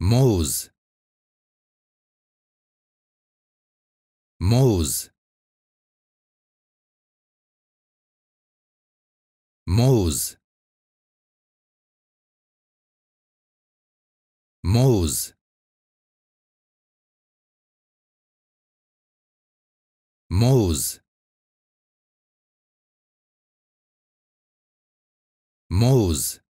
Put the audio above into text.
Mose Mose Mose Mose Mose Mose